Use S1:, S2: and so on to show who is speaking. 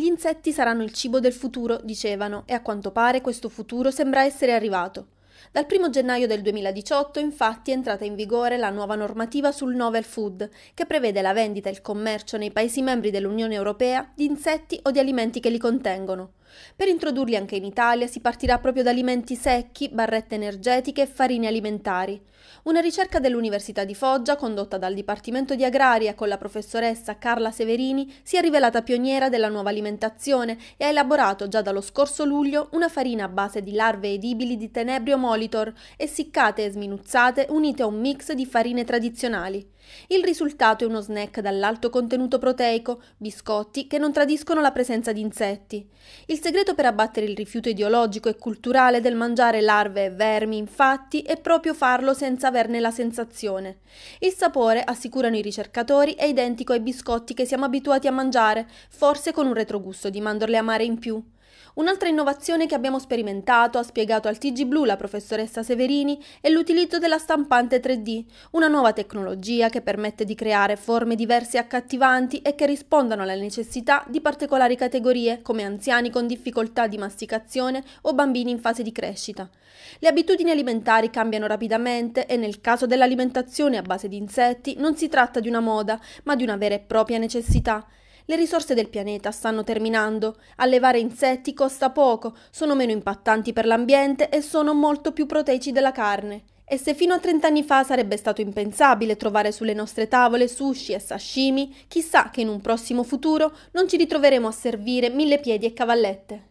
S1: Gli insetti saranno il cibo del futuro, dicevano, e a quanto pare questo futuro sembra essere arrivato. Dal 1 gennaio del 2018 infatti è entrata in vigore la nuova normativa sul novel food, che prevede la vendita e il commercio nei Paesi membri dell'Unione Europea di insetti o di alimenti che li contengono. Per introdurli anche in Italia si partirà proprio da alimenti secchi, barrette energetiche e farine alimentari. Una ricerca dell'Università di Foggia, condotta dal Dipartimento di Agraria con la professoressa Carla Severini, si è rivelata pioniera della nuova alimentazione e ha elaborato già dallo scorso luglio una farina a base di larve edibili di tenebrio Molitor, essiccate e sminuzzate unite a un mix di farine tradizionali. Il risultato è uno snack dall'alto contenuto proteico, biscotti che non tradiscono la presenza di insetti. Il segreto per abbattere il rifiuto ideologico e culturale del mangiare larve e vermi, infatti, è proprio farlo senza averne la sensazione. Il sapore, assicurano i ricercatori, è identico ai biscotti che siamo abituati a mangiare, forse con un retrogusto di mandorle amare in più. Un'altra innovazione che abbiamo sperimentato, ha spiegato al TG Blu la professoressa Severini, è l'utilizzo della stampante 3D, una nuova tecnologia che permette di creare forme diverse e accattivanti e che rispondano alle necessità di particolari categorie, come anziani con difficoltà di masticazione o bambini in fase di crescita. Le abitudini alimentari cambiano rapidamente e nel caso dell'alimentazione a base di insetti non si tratta di una moda, ma di una vera e propria necessità. Le risorse del pianeta stanno terminando, allevare insetti costa poco, sono meno impattanti per l'ambiente e sono molto più proteici della carne. E se fino a 30 anni fa sarebbe stato impensabile trovare sulle nostre tavole sushi e sashimi, chissà che in un prossimo futuro non ci ritroveremo a servire mille piedi e cavallette.